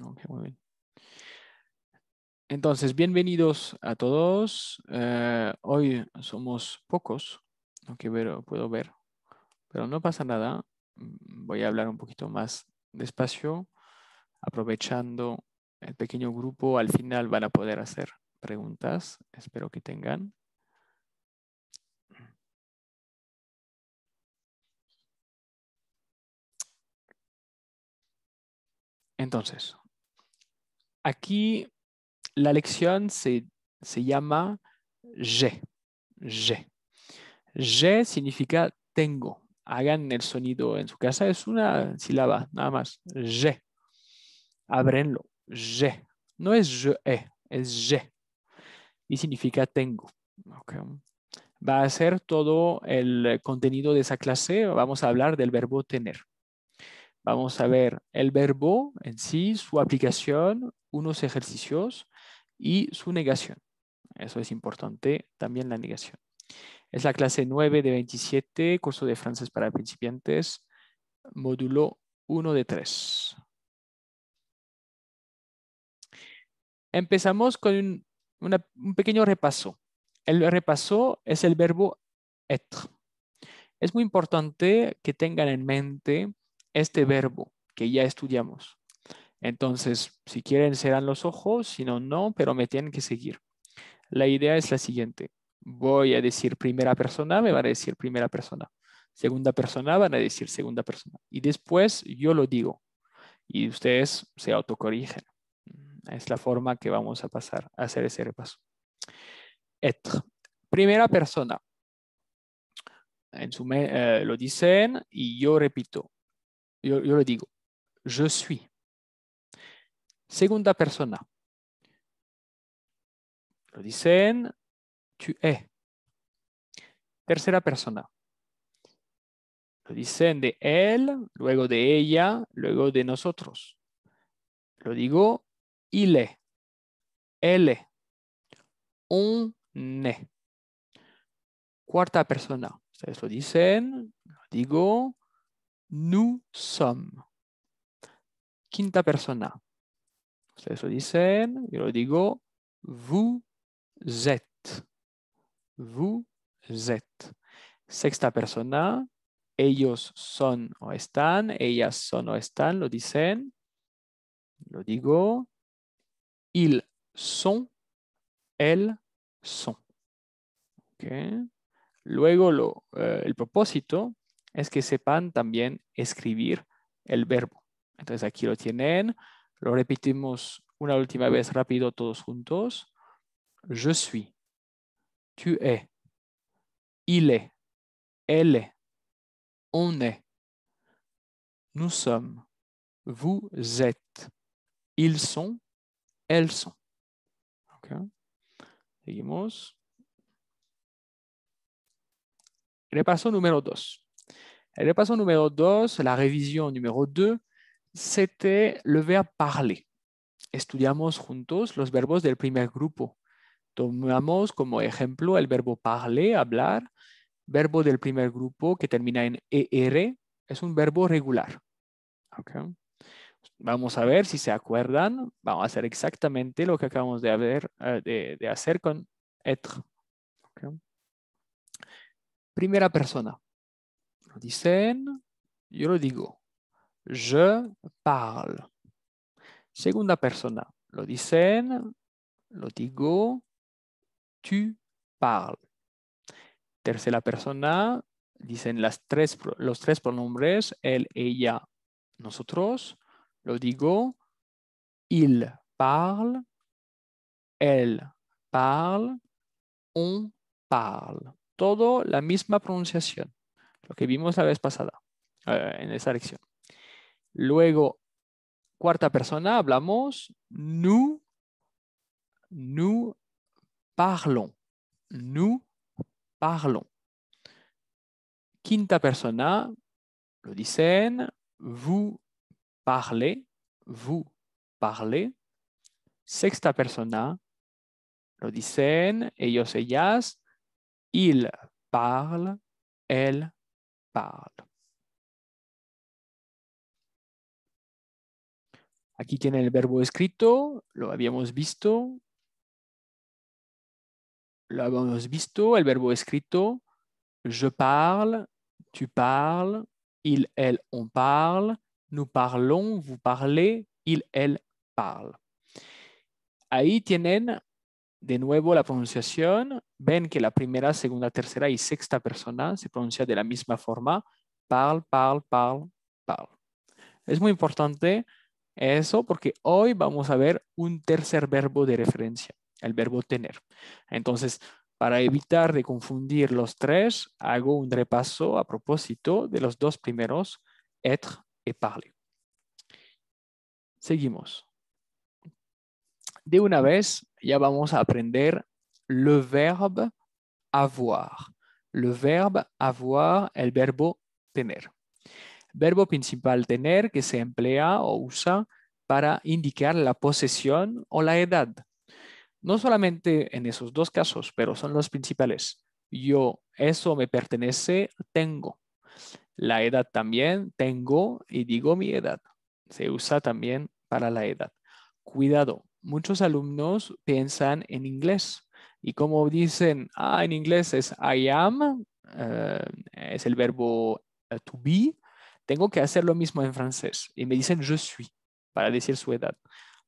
Ok, muy bien. Entonces, bienvenidos a todos. Eh, hoy somos pocos, aunque puedo ver, pero no pasa nada. Mm, voy a hablar un poquito más despacio, aprovechando el pequeño grupo. Al final van a poder hacer preguntas. Espero que tengan. Entonces, Aquí la lección se, llama je. Je. significa tengo. Hagan el sonido en su casa. Es una sílaba, nada más. Je. Abrenlo. Je. No es je, eh, es je. Y significa tengo. Va a ser todo el contenido de esa clase. Vamos a hablar del verbo tener. Vamos a ver el verbo en sí, su aplicación, unos ejercicios y su negación. Eso es importante, también la negación. Es la clase 9 de 27, curso de francés para principiantes, módulo 1 de 3. Empezamos con un, un pequeño repaso. El repaso es el verbo être. Es muy importante que tengan en mente este verbo que ya estudiamos. Entonces, si quieren, serán los ojos, si no, no, pero me tienen que seguir. La idea es la siguiente. Voy a decir primera persona, me van a decir primera persona. Segunda persona, van a decir segunda persona. Y después yo lo digo. Y ustedes se autocorrigen. Es la forma que vamos a pasar a hacer ese repaso. Être. Primera persona. En su, eh, lo dicen y yo repito. Yo, yo lo digo. Je suis. Segunda persona. Lo dicen, tu es. Tercera persona. Lo dicen de él, luego de ella, luego de nosotros. Lo digo, il le elle on Cuarta persona. Ustedes lo dicen, lo digo, nous sommes. Quinta persona. Ustedes lo dicen, yo lo digo, vous êtes. Vous Sexta persona, ellos son o están, ellas son o están, lo dicen, lo digo, ils son, elles son. Luego eh, el propósito es que sepan también escribir el verbo. Entonces aquí lo tienen, Lo repetimos una última vez rápido todos juntos. Je suis. Tu es. Il est. Elle est. On est. Nous sommes. Vous êtes. Ils sont. Elles sont. OK. Seguimos. Repaso numéro 2. Le repaso numéro 2, la révision numéro 2, C'était le verbe parler. Estudiamos juntos los verbos del primer grupo. Tomamos como ejemplo el verbo parler, hablar, verbo del primer grupo que termina en ER, es un verbo regular. Vamos a ver si se acuerdan. Vamos a hacer exactamente lo que acabamos de, eh, de, hacer con être. Primera persona. Lo dicen, yo lo digo. Je parle. Segunda persona. Lo dicen, lo digo, tu parles. Tercera persona. Dicen los tres pronombres, él, ella, nosotros. Lo digo, il parle, elle parle, on parle. Todo la misma pronunciación, lo que vimos la vez pasada eh, en esa lección. Luego, cuarta persona, hablamos nous, nous parlons, nous parlons. Quinta persona, lo dicen, vous parlez, vous parlez. Sexta persona, lo dicen ellos, ellas, il parle, elle parle. Aquí tienen el verbo escrito, lo habíamos visto. Lo habíamos visto, el verbo escrito. Je parle, tu parles, il, elle, on parle, nous parlons, vous parlez, il, elle parle. Ahí tienen de nuevo la pronunciación. Ven que la primera, segunda, tercera y sexta persona se pronuncia de la misma forma. Parle, parle, parle, parle. Es muy importante eso porque hoy vamos a ver un tercer verbo de referencia, el verbo tener. Entonces, para evitar de confundir los tres, hago un repaso a propósito de los dos primeros, être y parler. Seguimos. De una vez ya vamos a aprender le verbo avoir. Le verbo avoir, el verbo tener. Verbo principal tener que se emplea o usa para indicar la posesión o la edad. No solamente en esos dos casos, pero son los principales. Yo, eso me pertenece, tengo. La edad también, tengo y digo mi edad. Se usa también para la edad. Cuidado, muchos alumnos piensan en inglés y como dicen, ah, en inglés es I am, eh, es el verbo eh, to be, tengo que hacer lo mismo en francés. Y me dicen je suis para decir su edad.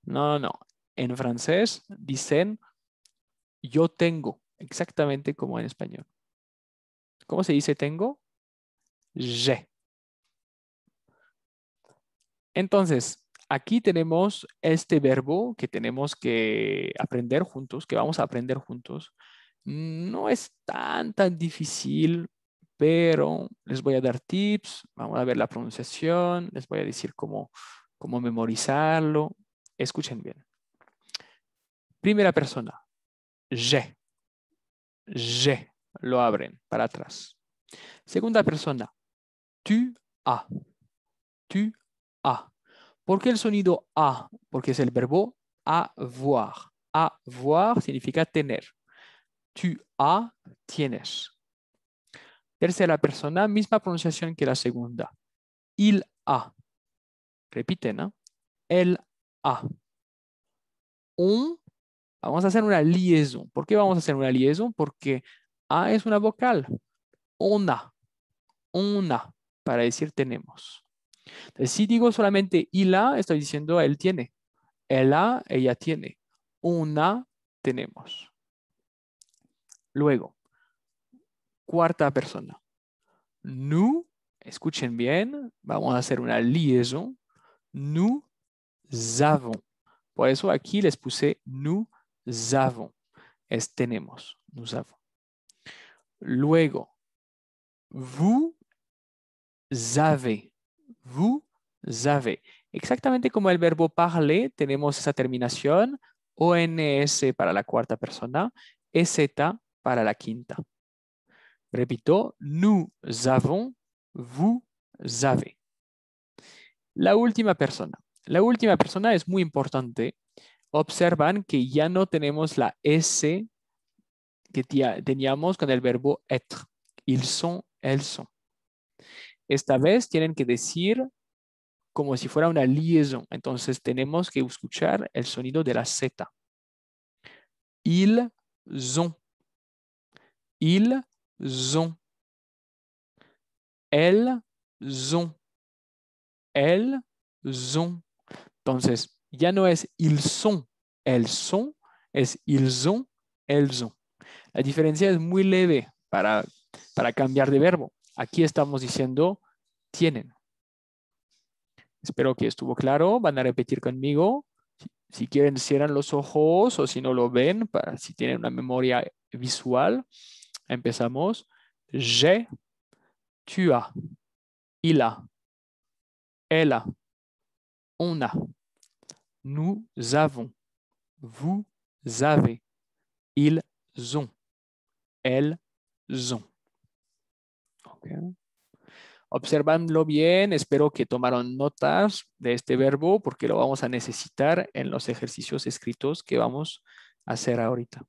No, no. En francés dicen yo tengo, exactamente como en español. ¿Cómo se dice tengo? Je. Entonces, aquí tenemos este verbo que tenemos que aprender juntos, que vamos a aprender juntos. No es tan, tan difícil pero les voy a dar tips, vamos a ver la pronunciación, les voy a decir cómo, memorizarlo. Escuchen bien. Primera persona, je, je, lo abren para atrás. Segunda persona, tu a, tu a. ¿Por qué el sonido a? Porque es el verbo avoir. Avoir significa tener. Tu a, tienes. Tercera persona, misma pronunciación que la segunda. Il a. Repiten, ¿no? El a. Un. Vamos a hacer una liaison. ¿Por qué vamos a hacer una liaison? Porque a es una vocal. Una. Una. Para decir tenemos. Entonces, si digo solamente il a, estoy diciendo él tiene. el a, ella tiene. Una, tenemos. Luego, cuarta persona. Nous, escuchen bien, vamos a hacer una liaison. Nous avons. Por eso aquí les puse nous avons. Es tenemos, nous avons. Luego, vous avez. Vous avez. Exactamente como el verbo parler, tenemos esa terminación ONS para la cuarta persona, EZ para la quinta. Repito, nous avons, vous avez. La última persona. La última persona es muy importante. Observan que ya no tenemos la S que teníamos con el verbo être. Ils sont, elles sont. Esta vez tienen que decir como si fuera una liaison. Entonces tenemos que escuchar el sonido de la Z. Ils ont. Ils son. el ont. el Entonces, ya no es el son, el es ils ont, elles La diferencia es muy leve para, para cambiar de verbo. Aquí estamos diciendo tienen. Espero que estuvo claro. Van a repetir conmigo. Si quieren, cierran los ojos o si no lo ven, para si tienen una memoria visual. Empezamos. Je, tu as, il a, elle a, on a, nous avons, vous avez, ils ont, elles ont. Okay. bien, espero que tomaron notas de este verbo porque lo vamos a necesitar en los ejercicios escritos que vamos a hacer ahorita.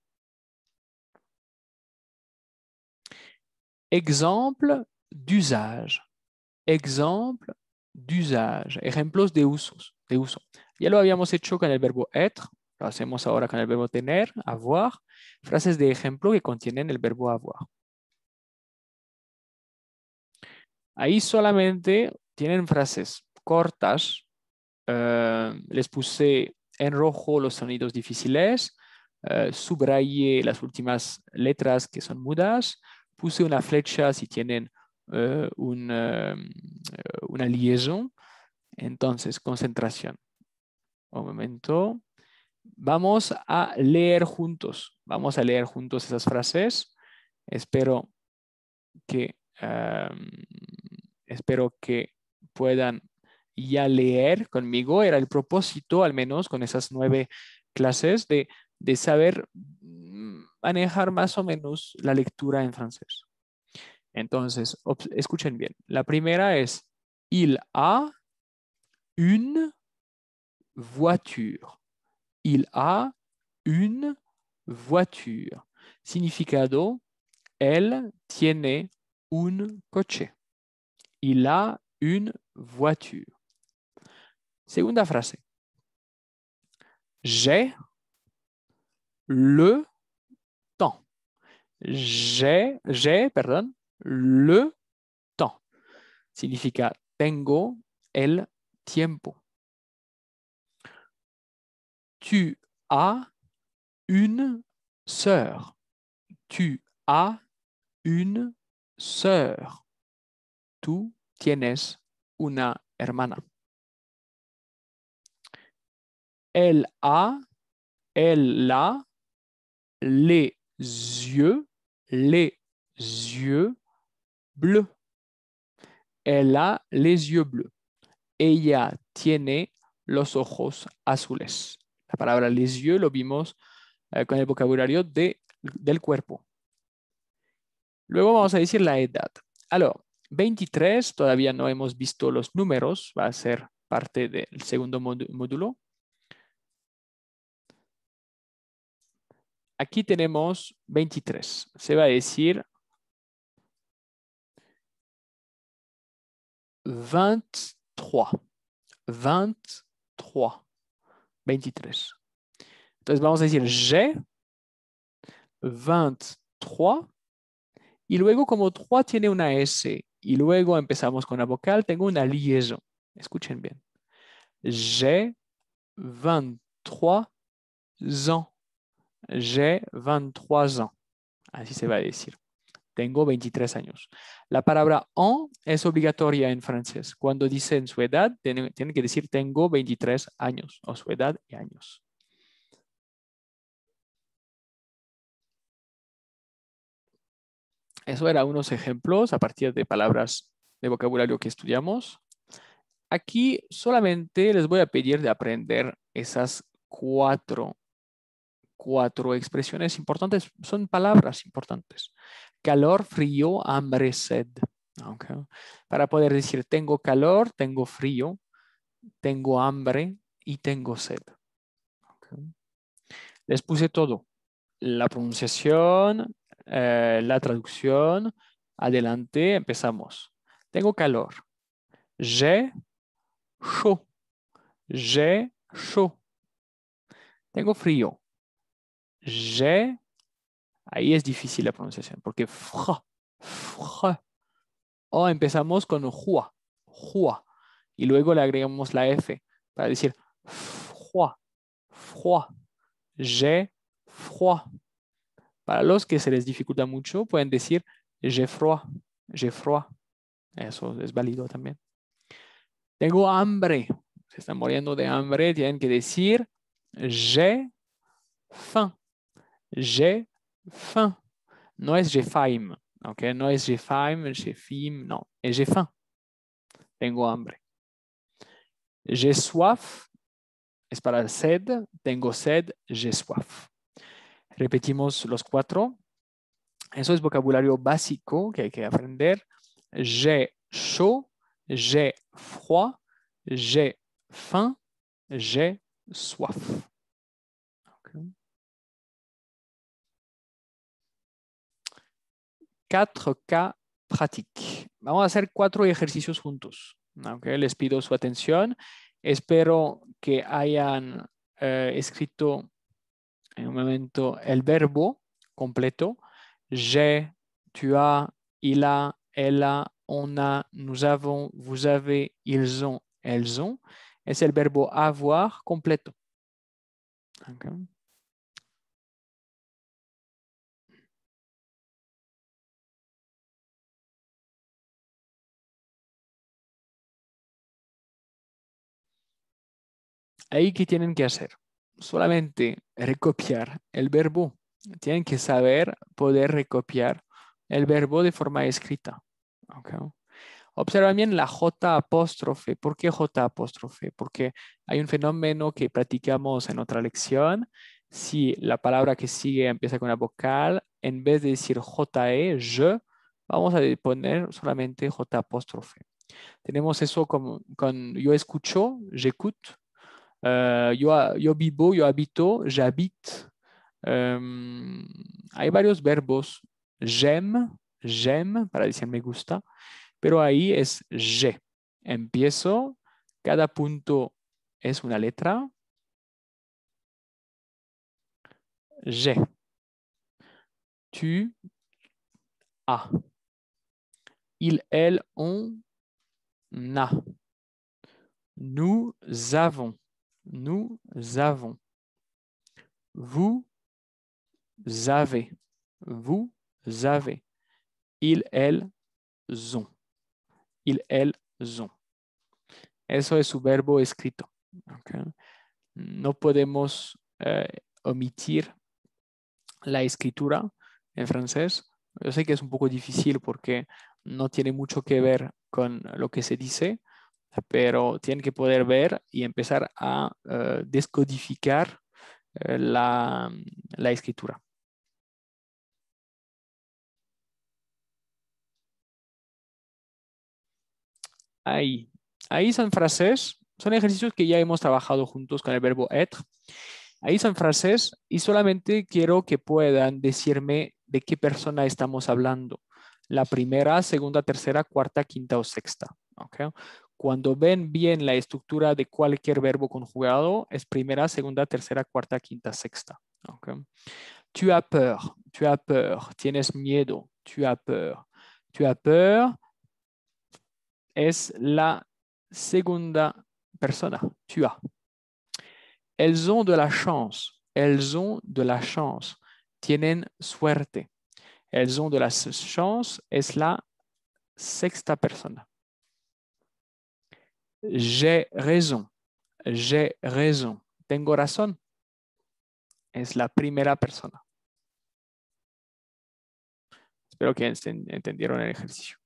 exemple d'usage. Exemple d'usage. Ejemplos de usos, de uso. Ya lo habíamos hecho con el verbo être, lo hacemos ahora con el verbo tener, avoir, frases de ejemplo que contienen el verbo avoir. Ahí solamente tienen frases cortas. Eh, les puse en rojo los sonidos difíciles, uh, eh, subrayé las últimas letras que son mudas, puse una flecha si tienen eh, una, eh, una liaison. Entonces, concentración. Un momento. Vamos a leer juntos. Vamos a leer juntos esas frases. Espero que, em, espero que puedan ya leer conmigo. Era el propósito, al menos con esas nueve clases, de, de saber manejar más o menos la lectura en francés. Entonces, escuchen bien. La primera es Il a une voiture. Il a une voiture. Significado, él tiene un coche. Il a une voiture. Segunda frase. J'ai le j'ai, j'ai, pardon, le temps. Significa tengo el tiempo. Tu as une sœur. Tu as une sœur. Tu tienes una hermana. Elle a, elle a les yeux les yeux bleus. Elle a les yeux bleus. Ella tiene los ojos azules. La palabra les yeux lo vimos eh, con el vocabulario del cuerpo. Luego vamos a decir la edad. Alors, 23, todavía no hemos visto los números, va a ser parte del segundo módulo. Aquí tenemos 23. Se va a decir 23. 23. 23. Entonces vamos a decir j'ai 23. Y luego como 3 tiene una S y luego empezamos con la vocal, tengo una liaison. Escuchen bien. J'ai 23 ans. J'ai 23 ans. Así se va a decir. Tengo 23 años. La palabra en es obligatoria en francés. Cuando dicen su edad, tiene que decir tengo 23 años o su edad y años. Eso eran unos ejemplos a partir de palabras de vocabulario que estudiamos. Aquí solamente les voy a pedir de aprender esas cuatro cuatro expresiones importantes, son palabras importantes. Calor, frío, hambre, sed. Para poder decir tengo calor, tengo frío, tengo hambre y tengo sed. Les puse todo. La pronunciación, eh, la traducción. Adelante, empezamos. Tengo calor. je chaud. je chaud. Tengo frío ahí es difícil la pronunciación, porque fr, O oh, empezamos con jua, jua y luego le agregamos la F para decir jua, Fro, j'ai Fro. Para los que se les dificulta mucho, pueden decir j'ai froid, j'ai froid. Eso es válido también. Tengo hambre. Se están muriendo de hambre, tienen que decir j'ai faim, j'ai faim. No es j'ai faim, No es j'ai faim, no. Es j'ai faim. Tengo hambre. J'ai soif es para sed. Tengo sed, j'ai soif. Repetimos los cuatro. Eso es vocabulario básico que hay que aprender. J'ai chaud, j'ai froid, j'ai faim, j'ai soif. 4K pratique. Vamos a hacer cuatro ejercicios juntos. les pido su atención. Espero que hayan eh, escrito en un momento el verbo completo. J'ai, tu as, il a, elle a, on a, nous avons, vous avez, ils ont, elles ont. Es el verbo avoir completo. Ahí, ¿qué tienen que hacer? Solamente recopiar el verbo. Tienen que saber poder recopiar el verbo de forma escrita. Okay. Observa bien la J apóstrofe. ¿Por qué J apóstrofe? Porque hay un fenómeno que practicamos en otra lección. Si la palabra que sigue empieza con una vocal, en vez de decir JE, je, vamos a poner solamente J apóstrofe. Tenemos eso como con yo escucho, j'écoute, Euh, yo, yo, vivo, yo habito, j'habite. Euh, hay varios verbos. J'aime, j'aime, para decir me gusta, pero ahí es je. Empiezo, cada punto es una letra. Je. Tu A. Il, elle, on n'a. Nous avons. Nous avons. Vous avez. Vous avez. Ils, elles ont. Ils, elles ont. Eso es su verbo escrito. No podemos eh, omitir la escritura en francés. Yo sé que es un poco difícil porque no tiene mucho que ver con lo que se dice, pero tienen que poder ver y empezar a eh, descodificar eh, la, la, escritura. Ahí. Ahí son frases, son ejercicios que ya hemos trabajado juntos con el verbo être. Ahí son frases y solamente quiero que puedan decirme de qué persona estamos hablando. La primera, segunda, tercera, cuarta, quinta o sexta. Okay. Cuando ven bien la estructura de cualquier verbo conjugado, es primera, segunda, tercera, cuarta, quinta, sexta. Okay. Tu as peur, tu as peur, tienes miedo, tu as peur. Tu as peur es la segunda persona, tu as. Elles ont de la chance, elles ont de la chance, tienen suerte. Elles ont de la chance es la sexta persona. J'ai raison. J'ai raison. Tengo razón. Es la primera persona. Espero que entendieron el ejercicio.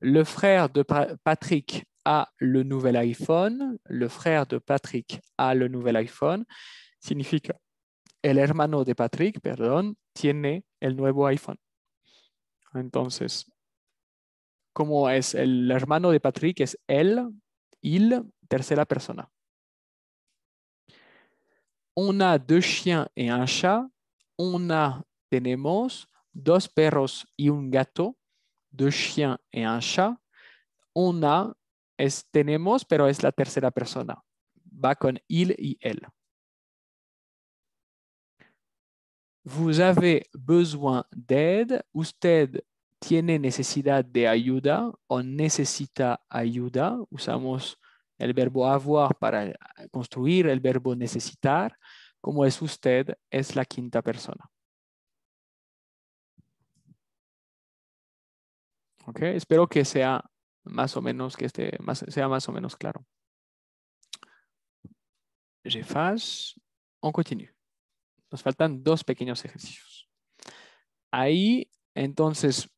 Le frère de Patrick a le nouvel iPhone. Le frère de Patrick a le nouvel iPhone. Significa, el hermano de Patrick, perdón, tiene el nuevo iPhone. Entonces, como es el hermano de Patrick, es él, il, tercera persona. On a deux chiens et un chat. On a, tenemos, dos perros y un gato. Deux chiens et un chat. On a, es tenemos, pero es la tercera persona. Va con il y elle. Vous avez besoin d'aide. Usted tiene necesidad de ayuda o necesita ayuda. Usamos el verbo avoir para construir el verbo necesitar. Como es usted, es la quinta persona. ok espero que sea más o menos que esté más, sea más o menos claro. on continue. Nos faltan dos pequeños ejercicios. Ahí entonces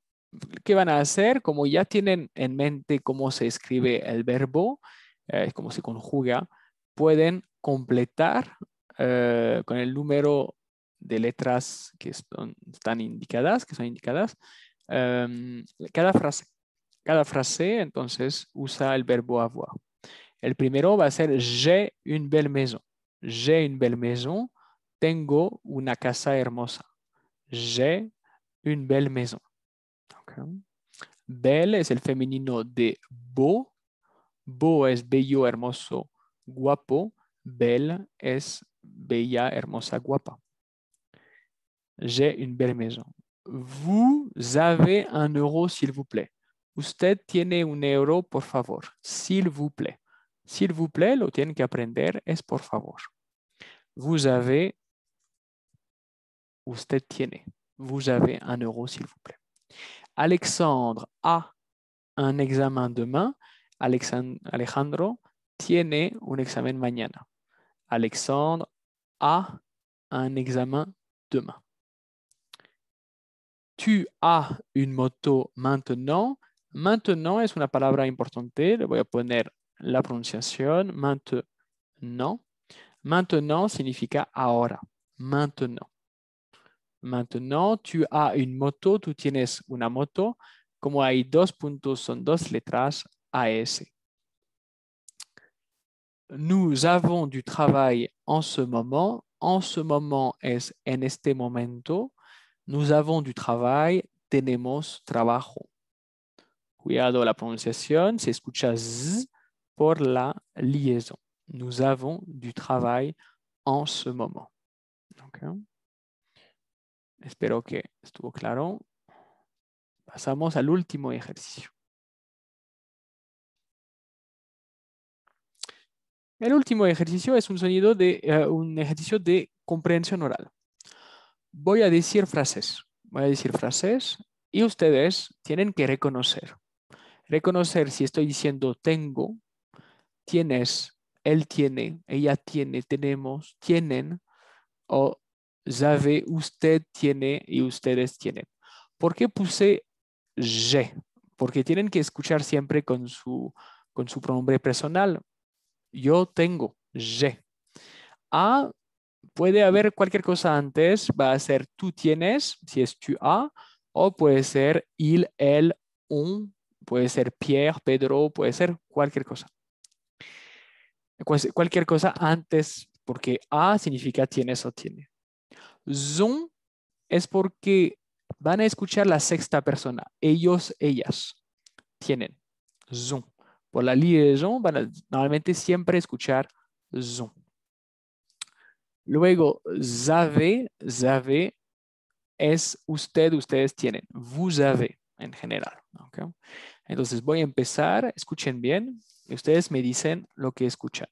¿qué van a hacer? Como ya tienen en mente cómo se escribe el verbo, eh, cómo se conjuga, pueden completar eh, con el número de letras que están indicadas, que son indicadas, em, cada frase. Cada frase, entonces, usa el verbo avoir. El primero va a ser j'ai une belle maison. J'ai une belle maison. Tengo una casa hermosa. J'ai une belle maison. Belle est le féminin de beau. Beau est « bello, hermoso, guapo. Belle est « bella, hermosa, guapa. J'ai une belle maison. Vous avez un euro, s'il vous plaît. Usted tiene un euro, por favor. S'il vous plaît. S'il vous plaît, lo tienen que aprender, es por favor. Vous avez, usted tiene, vous avez un euro, s'il vous plaît. Alexandre a un examen demain. Alejandro tiene un examen mañana. Alexandre a un examen demain. Tu as une moto maintenant. Maintenant est une palabra importante. Le voy a poner la pronunciación. Maintenant. Maintenant signifie ahora. Maintenant. Maintenant, tu as une moto, tu tienes una moto, como hay dos puntos, son dos letras AS. Nous avons du travail en ce moment. En ce moment es en este momento. Nous avons du travail. Tenemos trabajo. Cuidado la prononciation, Se escucha z por la liaison. Nous avons du travail en ce moment. Espero que estuvo claro. Pasamos al último ejercicio. El último ejercicio es un sonido de eh, un ejercicio de comprensión oral. Voy a decir frases, voy a decir frases y ustedes tienen que reconocer. Reconocer si estoy diciendo tengo, tienes, él tiene, ella tiene, tenemos, tienen o sabe usted tiene y ustedes tienen. ¿Por qué puse je? Porque tienen que escuchar siempre con su, con su pronombre personal. Yo tengo je. A puede haber cualquier cosa antes, va a ser tú tienes, si es tú a, o puede ser il, él, un, puede ser Pierre, Pedro, puede ser cualquier cosa. Cualquier cosa antes, porque a significa tienes o tiene. Zoom es porque van a escuchar la sexta persona. Ellos, ellas tienen Zoom. Por la liaison van normalmente siempre escuchar Zoom. Luego, sabe, sabe, es usted, ustedes tienen. Vous avez en general. Entonces voy a empezar. Escuchen bien. Ustedes me dicen lo que escuchan.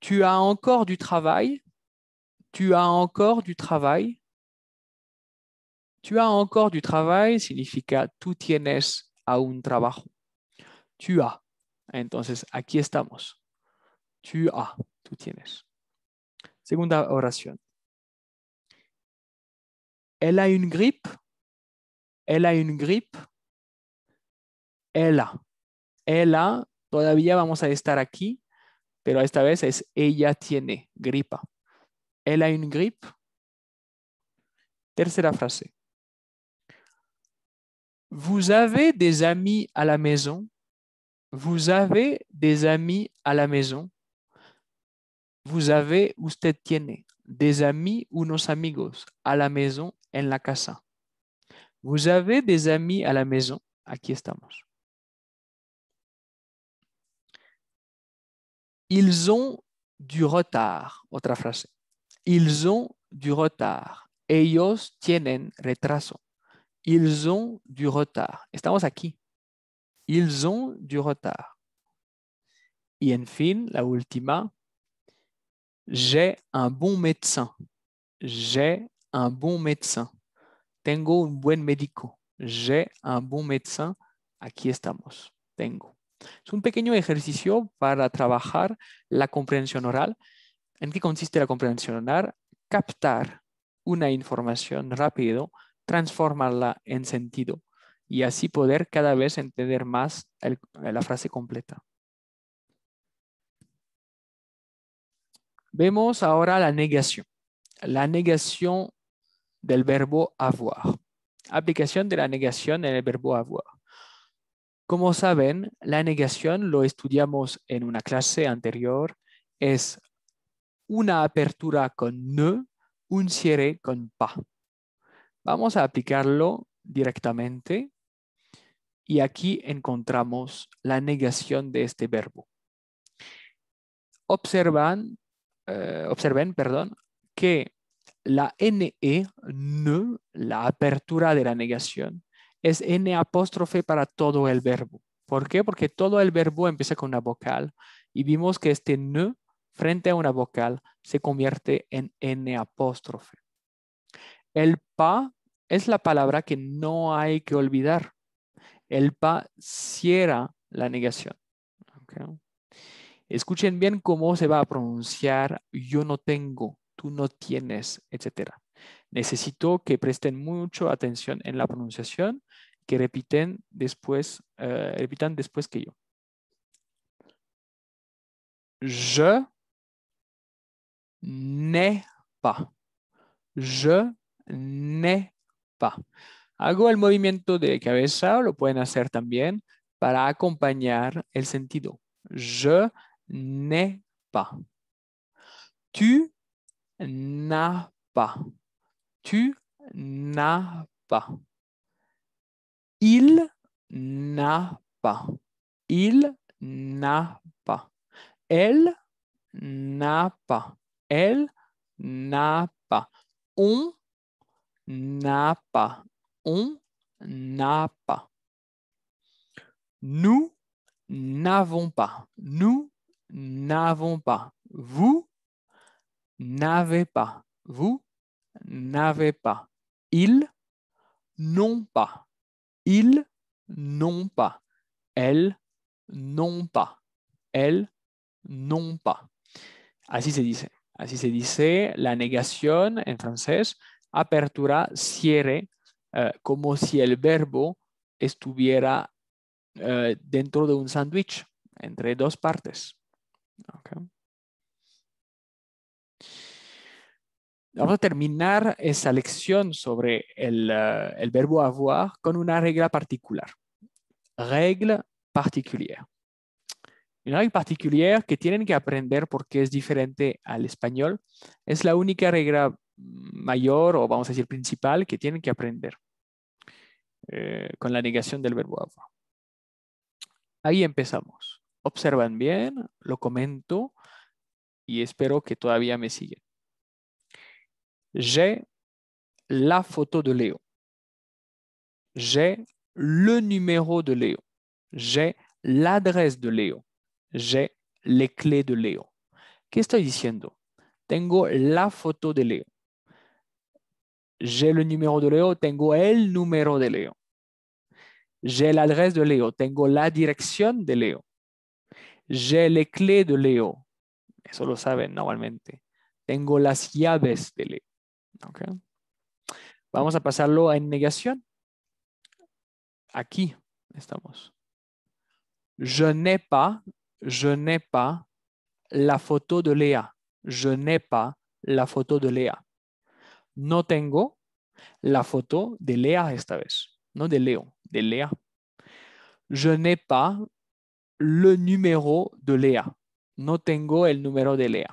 tu as encore du travail, tu as encore du travail, tu as encore du travail significa tu tienes un trabajo. Tu as. Entonces, aquí estamos. Tu as, tu tienes. Segunda oración. Elle a une grippe. Elle a une grippe. Elle a. Elle a. Todavía vamos a estar aquí. pero esta vez es ella tiene gripa. Elle a une grippe. Tercera frase. Vous avez des amis à la maison. Vous avez des amis à la maison. Vous avez, usted tiene, des amis, unos amigos, à la maison, en la casa. Vous avez des amis à la maison. Aquí estamos. Ils ont du retard. Autre phrase. Ils ont du retard. Ellos tienen retraso. Ils ont du retard. Estamos aquí. Ils ont du retard. Y en fin, la última. J'ai un bon médecin. J'ai un bon médecin. Tengo un buen médico. J'ai un bon médecin. Aquí estamos. Tengo. Es un pequeño ejercicio para trabajar la comprensión oral. ¿En qué consiste la comprensión oral? Captar una información rápido, transformarla en sentido y así poder cada vez entender más la frase completa. Vemos ahora la negación. La negación del verbo avoir. Aplicación de la negación en el verbo avoir. Como saben, la negación lo estudiamos en una clase anterior, es una apertura con ne, un cierre con pa. Vamos a aplicarlo directamente y aquí encontramos la negación de este verbo. Observan, eh, observen perdón, que la NE, ne, la apertura de la negación, es N apóstrofe para todo el verbo. ¿Por qué? Porque todo el verbo empieza con una vocal y vimos que este N frente a una vocal se convierte en N apóstrofe. El pa es la palabra que no hay que olvidar. El pa cierra la negación. Escuchen bien cómo se va a pronunciar yo no tengo, tú no tienes, etc. Necesito que presten mucho atención en la pronunciación que repiten después, eh, repitan después que yo. Je n'ai pas. Je n'ai pas. Hago el movimiento de cabeza, lo pueden hacer también, para acompañar el sentido. Je n'ai pas. Tu n'as pas. Tu n'as pas. Il n'a pas. Il n'a pas. Elle n'a pas. Elle n'a pas. On n'a pas. On n'a pas. Nous n'avons pas. Nous n'avons pas. Vous n'avez pas. Vous n'avez pas. Ils n'ont pas. Il non pas. Elle non pas. Elle non pas. Así se dice. Así se dice la negación en francés, apertura, cierre, eh, como si el verbo estuviera eh, dentro de un sándwich, entre dos partes. Vamos a terminar esa lección sobre eh, el, verbo avoir con una regla particular. Regla particular. Una regla particular que tienen que aprender porque es diferente al español. Es la única regla mayor o vamos a decir principal que tienen que aprender eh, con la negación del verbo avoir. Ahí empezamos. Observan bien, lo comento y espero que todavía me siguen. J'ai la photo de Léo. J'ai le numéro de Léo. J'ai l'adresse de Léo. J'ai les clés de Léo. ¿Qué estoy diciendo? Tengo la photo de Léo. J'ai le numéro de Léo. Tengo el numéro de Léo. J'ai l'adresse de Léo. Tengo la dirección de Léo. J'ai les clés de Léo. Eso lo saben normalmente. Tengo las llaves de Léo. Okay. Vamos a pasarlo a negación. Aquí estamos. Je n'ai pas, je n'ai pas la photo de Léa. Je n'ai pas la foto de Léa. No tengo la foto de Léa esta vez. No de Leo, de Léa. Je n'ai pas le numéro de Léa. No tengo el número de Léa.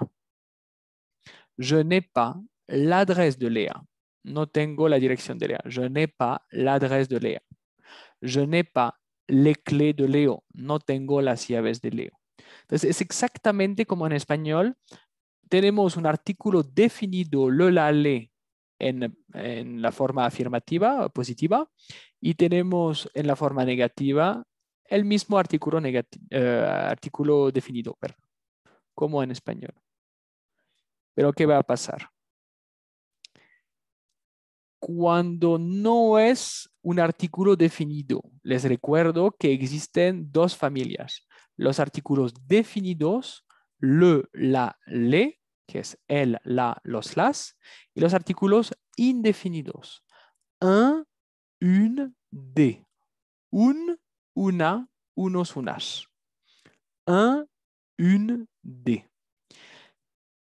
Je n'ai pas l'adresse de Lea, No tengo la dirección de Lea, Je n'ai pas l'adresse de Lea, Je n'ai pas les clés de Leo. No tengo las llaves de Leo. Entonces, es exactamente como en español. Tenemos un artículo definido, le, la, le, en, la forma afirmativa, positiva, y tenemos en la forma negativa el mismo artículo, eh, artículo definido, como en español. Pero, ¿qué va a pasar? cuando no es un artículo definido. Les recuerdo que existen dos familias. Los artículos definidos, le, la, le, que es el, la, los, las, y los artículos indefinidos. Un, un, de. Un, una, unos, unas. Un, un, de.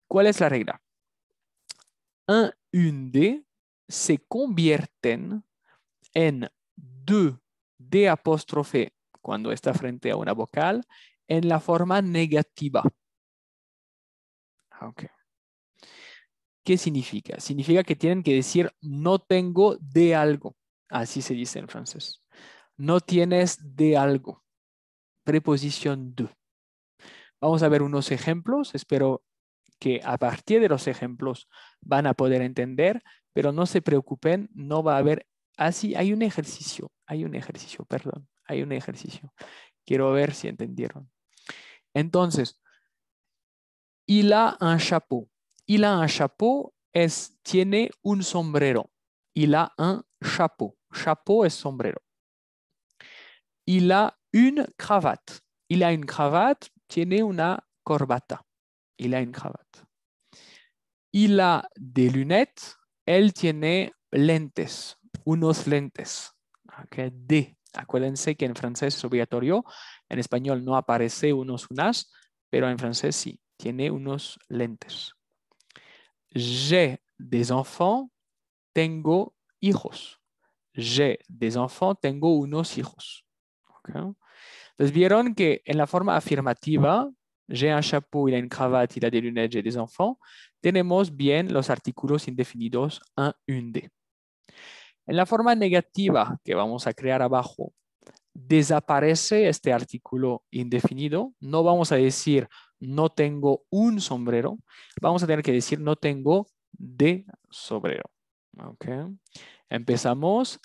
¿Cuál es la regla? Un, un, de se convierten en de apóstrofe, cuando está frente a una vocal, en la forma negativa. Ah, ¿Qué significa? Significa que tienen que decir no tengo de algo. Así se dice en francés. No tienes de algo. Preposición de. Vamos a ver unos ejemplos. Espero que a partir de los ejemplos van a poder entender pero no se preocupen, no va a haber, así ah, sí, hay un ejercicio, hay un ejercicio, perdón, hay un ejercicio. Quiero ver si entendieron. Entonces, il a un chapeau. Il a un chapeau es, tiene un sombrero. Il a un chapeau. Chapeau es sombrero. Il a une cravate. Il a une cravate, tiene una corbata. Il a une cravate. Il a des lunettes. Él tiene lentes, unos lentes. Okay, de. Acuérdense que en francés es obligatorio, en español no aparece unos unas, pero en francés sí, tiene unos lentes. J'ai des enfants, tengo hijos. J'ai des enfants, tengo unos hijos. Okay. Entonces vieron que en la forma afirmativa j'ai un chapeau, il a une cravate, il a des lunettes, j'ai des enfants, tenemos bien los artículos indefinidos en un D. En la forma negativa que vamos a crear abajo, desaparece este artículo indefinido. No vamos a decir no tengo un sombrero, vamos a tener que decir no tengo de sombrero. Okay. Empezamos.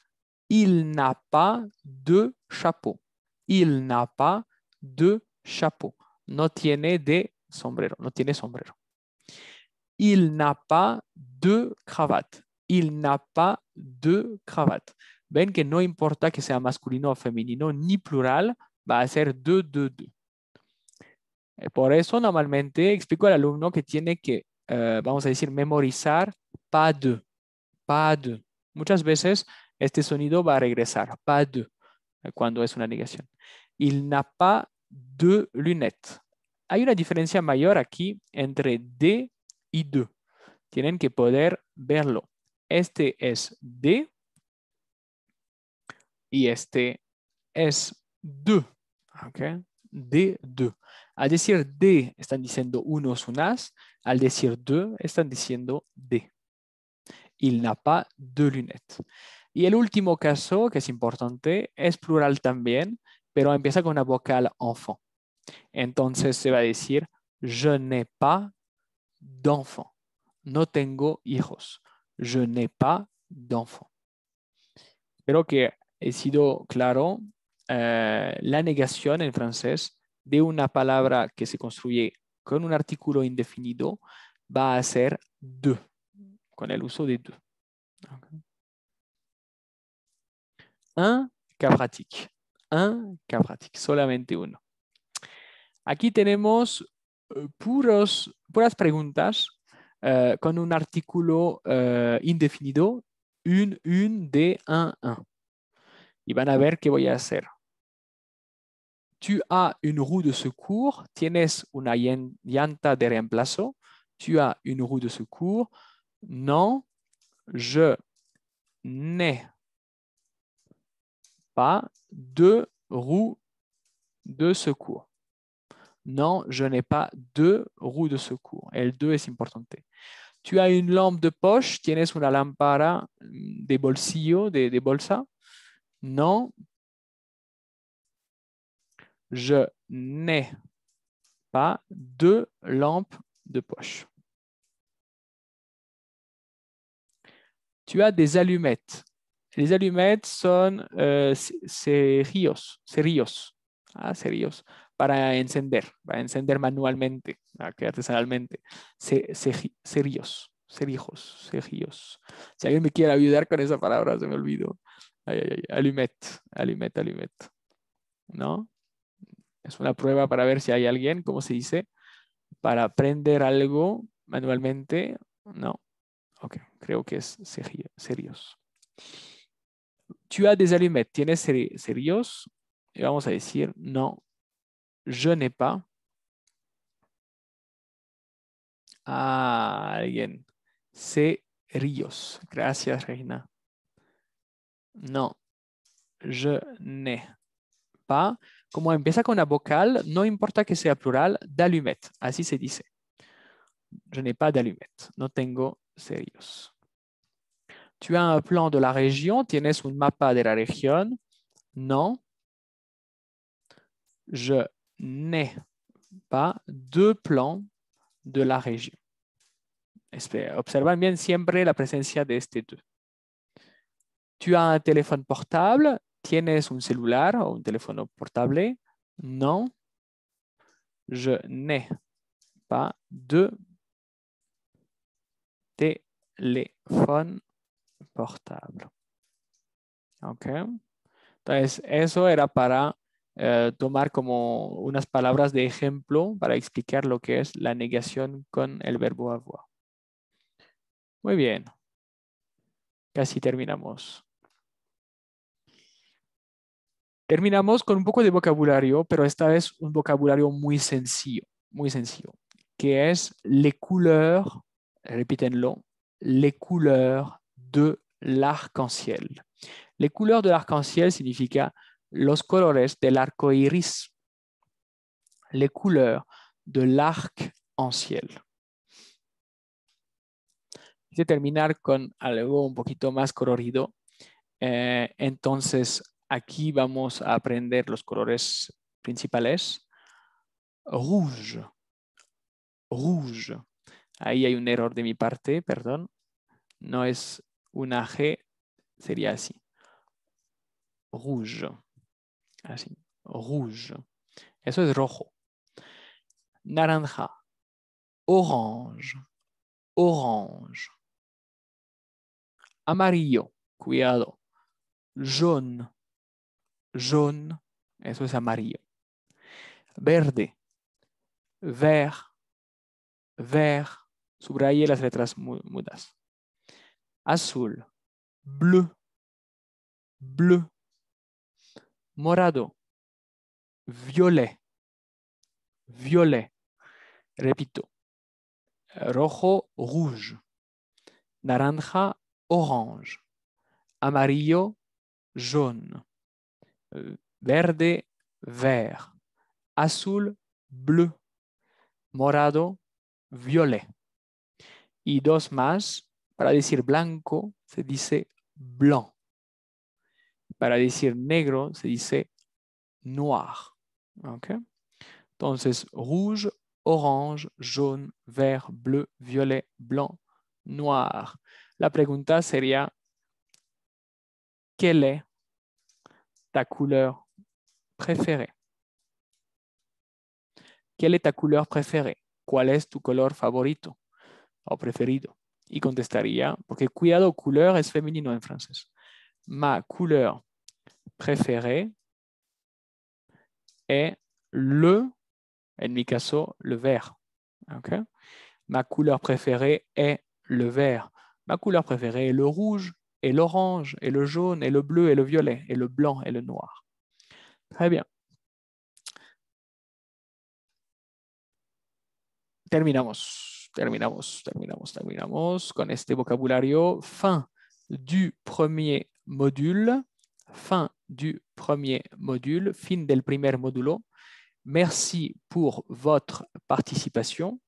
Il n'a pas de chapeau. Il n'a pas de chapeau no tiene de sombrero, no tiene sombrero. Il n'a pas de cravate. Il n'a pas de cravate. Ven que no importa que sea masculino o femenino ni plural, va a ser de, de, de. Eh, por eso normalmente explico al alumno que tiene que, eh, vamos a decir, memorizar pas de, pas de. Muchas veces este sonido va a regresar, pas de, eh, cuando es una negación. Il n'a pas de lunettes. Hay una diferencia mayor aquí entre de y de. Tienen que poder verlo. Este es de y este es de. De, de. Al decir de están diciendo unos, unas. Al decir de están diciendo de. Il n'a pas de lunettes. Y el último caso, que es importante, es plural también pero empieza con una vocal enfant. Entonces se va a decir, je n'ai pas d'enfant. No tengo hijos. Je n'ai pas d'enfant. Espero que he sido claro. Eh, la negación en francés de una palabra que se construye con un artículo indefinido va a ser de, con el uso de de. Un cas pratique un ah, cas solamente uno. Aquí tenemos eh, puros, puras preguntas eh, con un artículo eh, indefinido, un, un, de, un, un. Y van a ver qué voy a hacer. Tu as une roue de secours, tienes una llanta de reemplazo, tu as une roue de secours, non, je n'ai pas deux roues de secours. Non, je n'ai pas deux roues de secours. L' 2 est importante. Tu as une lampe de poche, tienes una lampara de bolsillo, de, de bolsa. Non, je n'ai pas deux lampes de poche. Tu as des allumettes. Les allumettes son eh, cerillos, ah, cerillos, para encender, para encender manualmente, ah, artesanalmente, cerillos, Serijos. cerillos. Si alguien me quiere ayudar con esa palabra, se me olvidó. Ay, ay, ay, alumet, alumet, alumet. ¿No? Es una prueba para ver si hay alguien, ¿cómo se dice? Para aprender algo manualmente, no. Ok, creo que es serios. tu as des allumettes, ¿tienes serios. Et vamos a decir, non, je n'ai pas. Ah, alguien. Serios. Gracias, Reina. Non, je n'ai pas. Como empieza con la vocal, no importa que sea plural, d'allumettes. Así se dice. Je n'ai pas d'allumettes. No tengo cerillos. Tu as un plan de la région? Tienes un mapa de la région Non. Je n'ai pas deux plans de la région. Observez bien siempre la presencia de ces deux. Tu as un téléphone portable? Tienes un celular ou un téléphone portable? Non. Je n'ai pas de téléphone portable. ¿Ok? Entonces, eso era para eh, tomar como unas palabras de ejemplo para explicar lo que es la negación con el verbo avoir. Muy bien. Casi terminamos. Terminamos con un poco de vocabulario, pero esta vez un vocabulario muy sencillo, muy sencillo, que es les couleurs, repítenlo, les couleurs de l'arc-en-ciel. Les couleurs de l'arc-en-ciel significa los colores del arco iris. Les couleurs de l'arc-en-ciel. Quise terminar con algo un poquito más colorido. Eh, entonces, aquí vamos a aprender los colores principales. Rouge. Rouge. Ahí hay un error de mi parte, perdón. No es una G sería así. Rouge. Así. Rouge. Eso es rojo. Naranja. Orange. Orange. Amarillo. Cuidado. Jaune. Jaune. Eso es amarillo. Verde. Ver. Ver. Subraye las letras mudas. azul, bleu, bleu, morado, violet, violet, repito, rojo, rouge, naranja, orange, amarillo, jaune, verde, vert, azul, bleu, morado, violet. Y dos más, Para decir blanco se dice blanc. Para decir negro se dice noir. Okay? Entonces, rouge, orange, jaune, vert, bleu, violet, blanc, noir. La pregunta sería, quelle est ta couleur préférée? Quelle est ta couleur préférée? ¿Cuál es tu color favorito o preferido? y contestaría, porque cuidado, couleur es femenino en francés. Ma couleur préférée est le, en mi caso, le vert. Ma couleur préférée est le vert. Ma couleur préférée est le rouge, et l'orange, et le jaune, et le bleu, et le violet, et le blanc, et le noir. Très bien. Terminamos. terminamos, terminamos, terminamos con este vocabulario. Fin du premier module. Fin du premier module. Fin del primer módulo. Merci pour votre participation.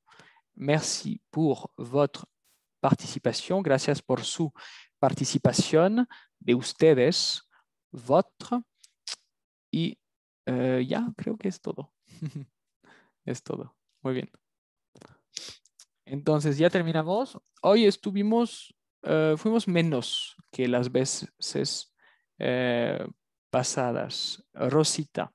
Merci pour votre participación. Gracias por su participación de ustedes, votre. Y eh, ya, creo que es todo. es todo. Muy bien. Entonces, ya terminamos. Hoy estuvimos, eh, fuimos menos que las veces eh, pasadas. Rosita,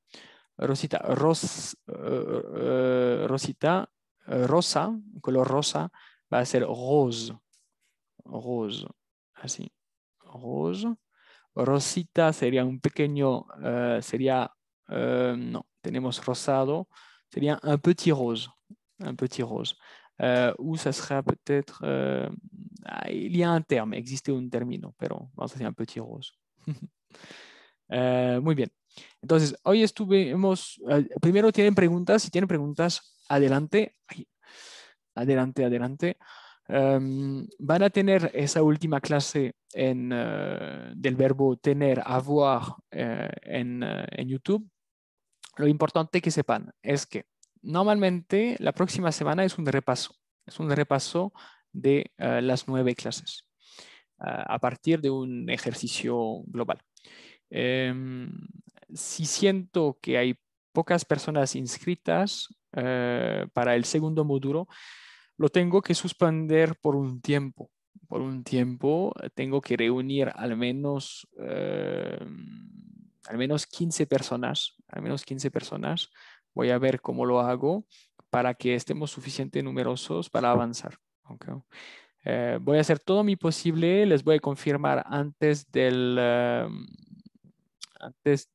Rosita, Ros, eh, Rosita, rosa, color rosa, va a ser rose, rose, así, rose. Rosita sería un pequeño, sería, no, tenemos rosado, sería un petit rose, un petit rose. Euh, o será, ça euh, ah, un término, existe un término, pero vamos a hacer un petit rose. Euh, muy bien. Entonces, hoy estuvimos... Eh, primero tienen preguntas, si tienen preguntas, adelante. adelante, adelante. Um, van a tener esa última clase en, eh, del verbo tener, avoir eh, en, en YouTube. Lo importante que sepan es que Normalmente la próxima semana es un repaso, es un repaso de eh, las nueve clases ah, a partir de un ejercicio global. Em, si siento que hay pocas personas inscritas eh, para el segundo módulo, lo tengo que suspender por un tiempo. Por un tiempo tengo que reunir al menos, em, al menos 15 personas, al menos 15 personas Voy a ver cómo lo hago para que estemos suficientemente numerosos para avanzar. Okay. Eh, voy a hacer todo mi posible, les voy a confirmar antes del, em, antes,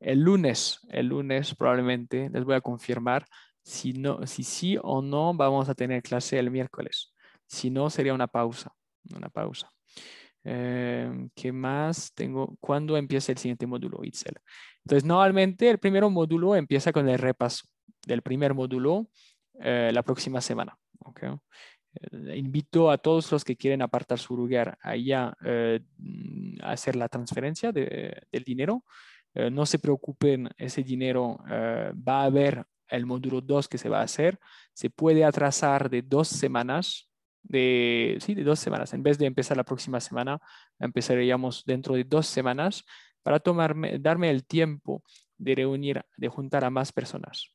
el lunes, el lunes probablemente les voy a confirmar si, no, si sí o no vamos a tener clase el miércoles. Si no, sería una pausa, una pausa. Em, ¿Qué más tengo? ¿Cuándo empieza el siguiente módulo, Itzel? Entonces, normalmente el primer módulo empieza con el repaso del primer módulo eh, la próxima semana. Eh, invito a todos los que quieren apartar su lugar allá a eh, mm, hacer la transferencia del dinero. no se preocupen, ese dinero va a haber el módulo 2 que se va a hacer. Se puede atrasar de dos semanas de, sí, de dos semanas. En vez de empezar la próxima semana, empezaríamos dentro de dos semanas para darme el tiempo de reunir, de juntar a más personas.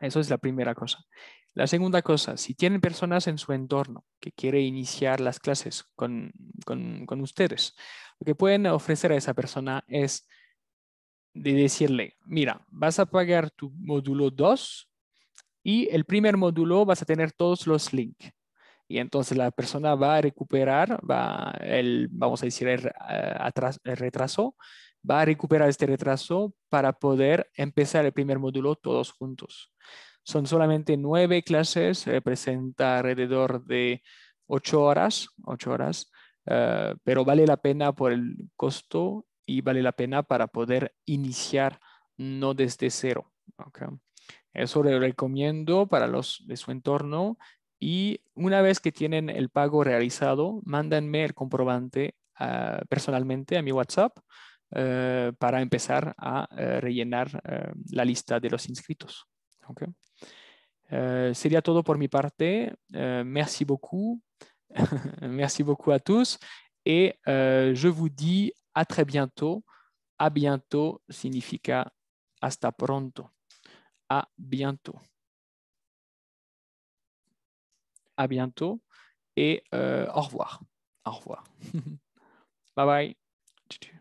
Eso es la primera cosa. La segunda cosa, si tienen personas en su entorno que quiere iniciar las clases con, ustedes, lo que pueden ofrecer a esa persona es de decirle, mira, vas a pagar tu módulo 2 y el primer módulo vas a tener todos los links y entonces la persona va a recuperar, va vamos a decir, eh, el, retraso, va a recuperar este retraso para poder empezar el primer módulo todos juntos. Son solamente nueve clases, representa eh, alrededor de ocho horas, ocho horas, eh, pero vale la pena por el costo y vale la pena para poder iniciar no desde cero. Eso lo recomiendo para los de su entorno y una vez que tienen el pago realizado, mándenme el comprobante ah, personalmente a mi WhatsApp eh, para empezar a eh, rellenar eh, la lista de los inscritos. sería todo por mi parte. merci beaucoup. merci beaucoup à tous. Et je vous dis à très bientôt. A bientôt significa hasta pronto. A bientôt. à bientôt et euh, au revoir. Au revoir. bye bye.